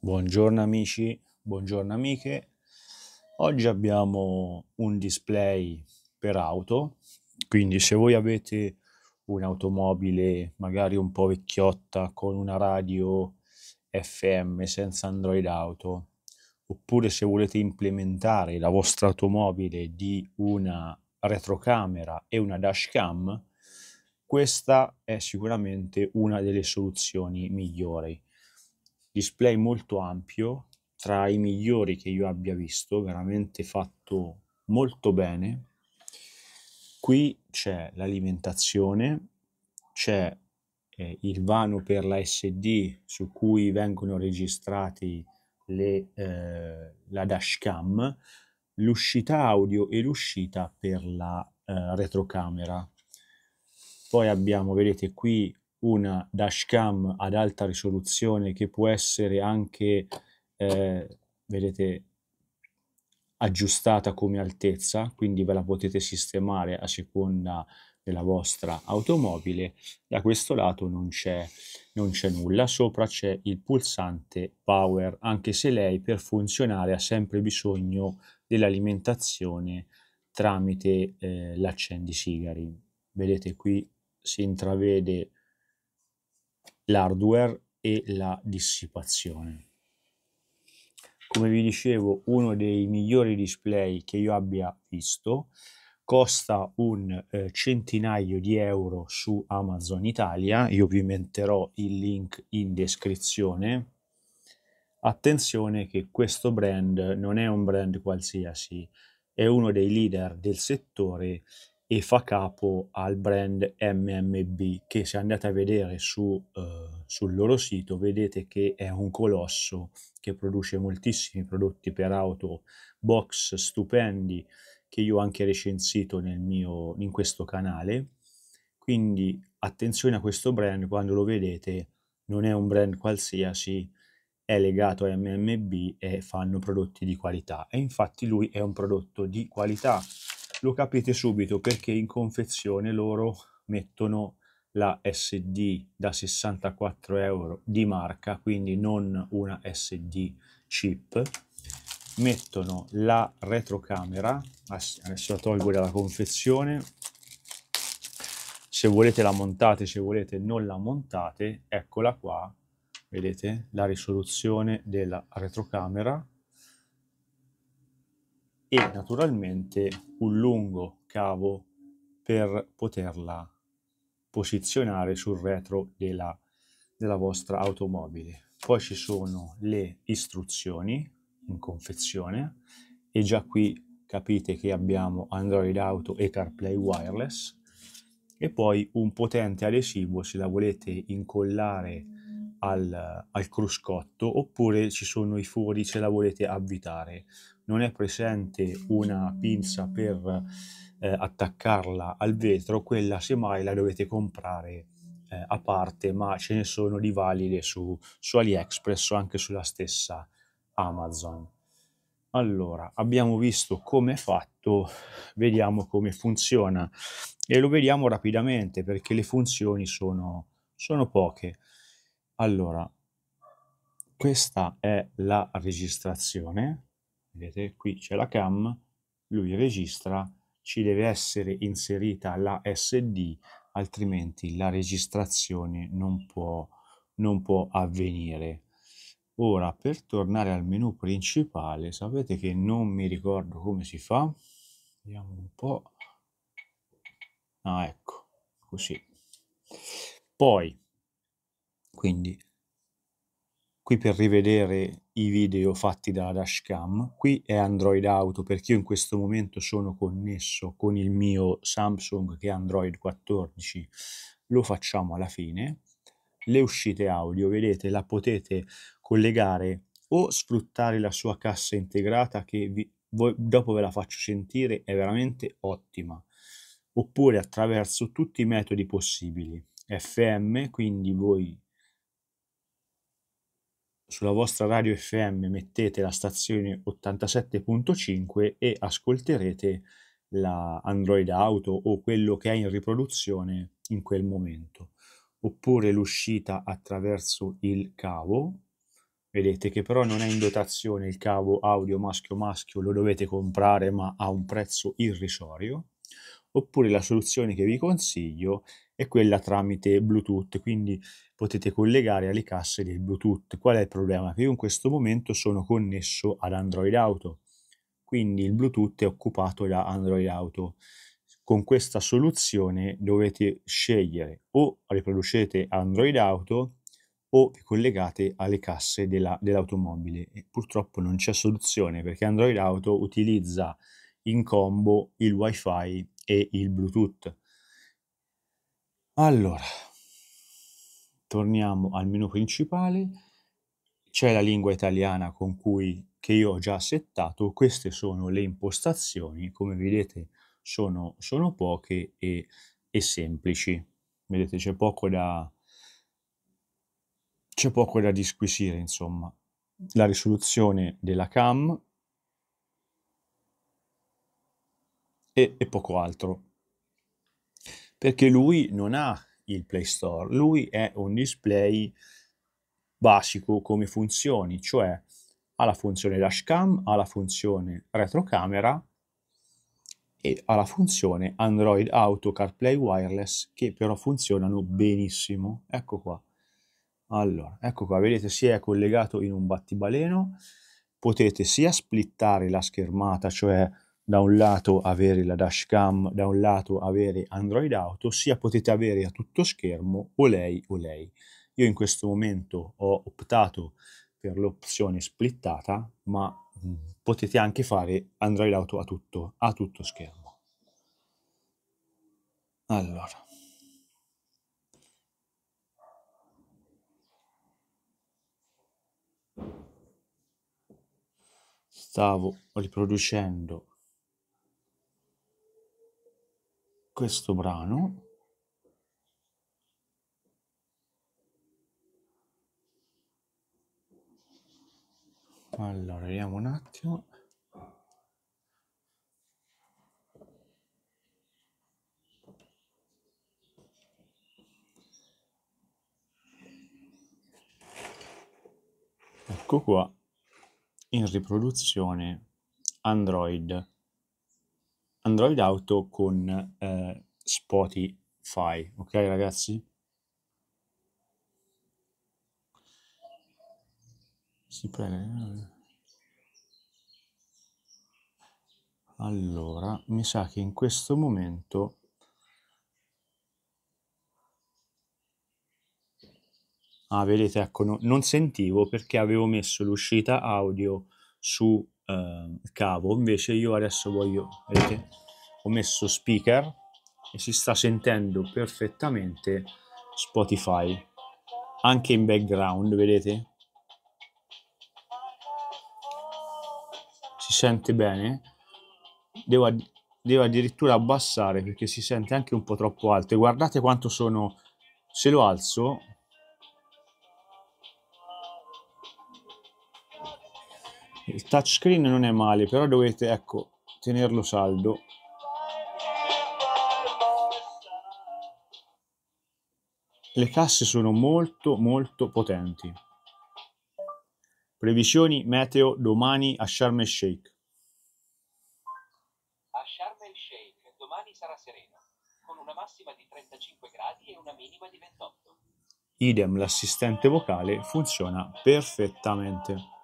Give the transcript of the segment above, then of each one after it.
Buongiorno amici, buongiorno amiche. Oggi abbiamo un display per auto, quindi se voi avete un'automobile magari un po' vecchiotta con una radio FM senza Android Auto, oppure se volete implementare la vostra automobile di una retrocamera e una dashcam, questa è sicuramente una delle soluzioni migliori display molto ampio, tra i migliori che io abbia visto, veramente fatto molto bene. Qui c'è l'alimentazione, c'è eh, il vano per la SD su cui vengono registrati le, eh, la dashcam, l'uscita audio e l'uscita per la eh, retrocamera. Poi abbiamo, vedete qui, una dashcam ad alta risoluzione che può essere anche, eh, vedete, aggiustata come altezza, quindi ve la potete sistemare a seconda della vostra automobile. Da questo lato non c'è, non c'è nulla, sopra c'è il pulsante power, anche se lei per funzionare ha sempre bisogno dell'alimentazione tramite eh, l'accendi sigari. Vedete qui si intravede l'hardware e la dissipazione. Come vi dicevo, uno dei migliori display che io abbia visto costa un eh, centinaio di euro su Amazon Italia, io vi metterò il link in descrizione. Attenzione che questo brand non è un brand qualsiasi, è uno dei leader del settore e fa capo al brand MMB che se andate a vedere su, eh, sul loro sito vedete che è un colosso che produce moltissimi prodotti per auto, box stupendi che io ho anche recensito nel mio, in questo canale. Quindi attenzione a questo brand quando lo vedete, non è un brand qualsiasi, è legato a MMB e fanno prodotti di qualità. E infatti lui è un prodotto di qualità lo capite subito perché in confezione loro mettono la SD da 64 euro di marca, quindi non una SD chip, mettono la retrocamera, adesso la tolgo dalla confezione, se volete la montate, se volete non la montate, eccola qua, vedete la risoluzione della retrocamera, e naturalmente un lungo cavo per poterla posizionare sul retro della, della vostra automobile. Poi ci sono le istruzioni in confezione e già qui capite che abbiamo Android Auto e CarPlay Wireless e poi un potente adesivo se la volete incollare al, al cruscotto oppure ci sono i fori se la volete avvitare. Non è presente una pinza per eh, attaccarla al vetro, quella semmai la dovete comprare eh, a parte, ma ce ne sono di valide su, su AliExpress o anche sulla stessa Amazon. Allora, abbiamo visto come è fatto, vediamo come funziona e lo vediamo rapidamente perché le funzioni sono, sono poche. Allora, questa è la registrazione, vedete qui c'è la cam, lui registra, ci deve essere inserita la SD, altrimenti la registrazione non può, non può avvenire. Ora, per tornare al menu principale, sapete che non mi ricordo come si fa? Vediamo un po'. Ah, ecco, così. Poi, quindi qui per rivedere i video fatti dalla dashcam, qui è Android Auto perché io in questo momento sono connesso con il mio Samsung che è Android 14, lo facciamo alla fine. Le uscite audio, vedete, la potete collegare o sfruttare la sua cassa integrata che vi, voi, dopo ve la faccio sentire, è veramente ottima, oppure attraverso tutti i metodi possibili. FM, quindi voi sulla vostra radio FM mettete la stazione 87.5 e ascolterete la Android Auto o quello che è in riproduzione in quel momento. Oppure l'uscita attraverso il cavo. Vedete che però non è in dotazione il cavo audio maschio-maschio, lo dovete comprare ma a un prezzo irrisorio. Oppure la soluzione che vi consiglio e quella tramite Bluetooth, quindi potete collegare alle casse del Bluetooth. Qual è il problema? Che io in questo momento sono connesso ad Android Auto, quindi il Bluetooth è occupato da Android Auto. Con questa soluzione dovete scegliere o riproducete Android Auto o vi collegate alle casse della, dell'automobile. E purtroppo non c'è soluzione perché Android Auto utilizza in combo il WiFi e il Bluetooth allora, torniamo al menu principale, c'è la lingua italiana con cui che io ho già settato, queste sono le impostazioni, come vedete sono, sono poche e, e semplici, vedete c'è poco da, c'è poco da disquisire insomma, la risoluzione della cam e, e poco altro perché lui non ha il Play Store, lui è un display basico come funzioni, cioè ha la funzione dashcam, ha la funzione retrocamera e ha la funzione Android Auto CarPlay Wireless che però funzionano benissimo. Ecco qua. Allora, ecco qua, vedete si è collegato in un battibaleno, potete sia splittare la schermata, cioè da un lato avere la dashcam, da un lato avere Android Auto, sia potete avere a tutto schermo o lei o lei. Io in questo momento ho optato per l'opzione splittata, ma mm, potete anche fare Android Auto a tutto, a tutto schermo. Allora. Stavo riproducendo questo brano allora vediamo un attimo ecco qua in riproduzione android Android Auto con eh, Spotify, ok ragazzi? Si prende... Eh. Allora, mi sa che in questo momento... Ah, vedete, ecco, no, non sentivo perché avevo messo l'uscita audio su eh, cavo invece io adesso voglio vedete ho messo speaker e si sta sentendo perfettamente Spotify anche in background vedete si sente bene devo, add devo addirittura abbassare perché si sente anche un po' troppo alto e guardate quanto sono se lo alzo il touchscreen non è male però dovete ecco tenerlo saldo le casse sono molto molto potenti previsioni meteo domani a Sharm el Sheikh a Sharm el Sheikh domani sarà serena con una massima di 35 gradi e una minima di 28 idem l'assistente vocale funziona perfettamente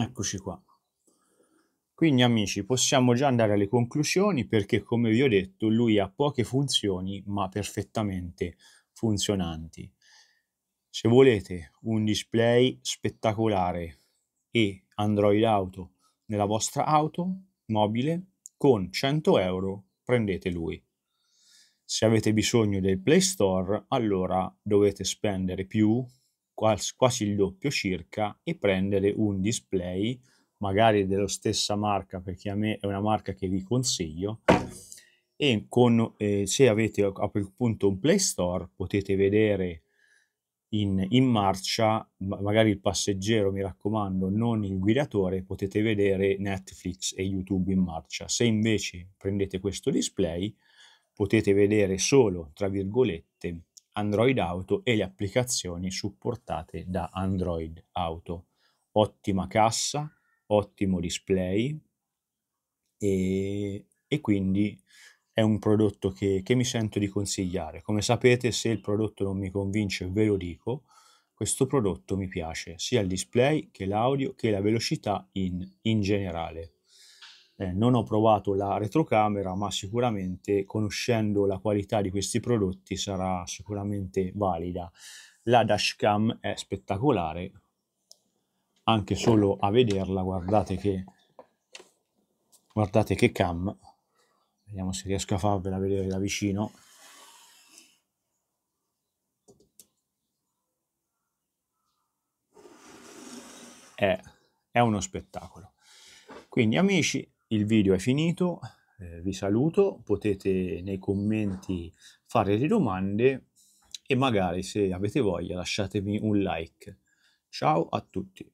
Eccoci qua. Quindi amici, possiamo già andare alle conclusioni perché come vi ho detto lui ha poche funzioni ma perfettamente funzionanti. Se volete un display spettacolare e Android Auto nella vostra auto mobile, con 100 euro prendete lui. Se avete bisogno del Play Store, allora dovete spendere più quasi il doppio circa e prendere un display magari della stessa marca perché a me è una marca che vi consiglio e con, eh, se avete punto un Play Store potete vedere in, in marcia magari il passeggero mi raccomando non il guidatore potete vedere Netflix e YouTube in marcia se invece prendete questo display potete vedere solo tra virgolette Android Auto e le applicazioni supportate da Android Auto. Ottima cassa, ottimo display e, e quindi è un prodotto che, che mi sento di consigliare. Come sapete se il prodotto non mi convince ve lo dico, questo prodotto mi piace, sia il display che l'audio che la velocità in, in generale. Eh, non ho provato la retrocamera, ma sicuramente conoscendo la qualità di questi prodotti sarà sicuramente valida. La dashcam è spettacolare, anche solo a vederla, guardate che, guardate che cam, vediamo se riesco a farvela vedere da vicino. È, eh, è uno spettacolo. Quindi amici, il video è finito, eh, vi saluto, potete nei commenti fare le domande e magari se avete voglia lasciatemi un like. Ciao a tutti!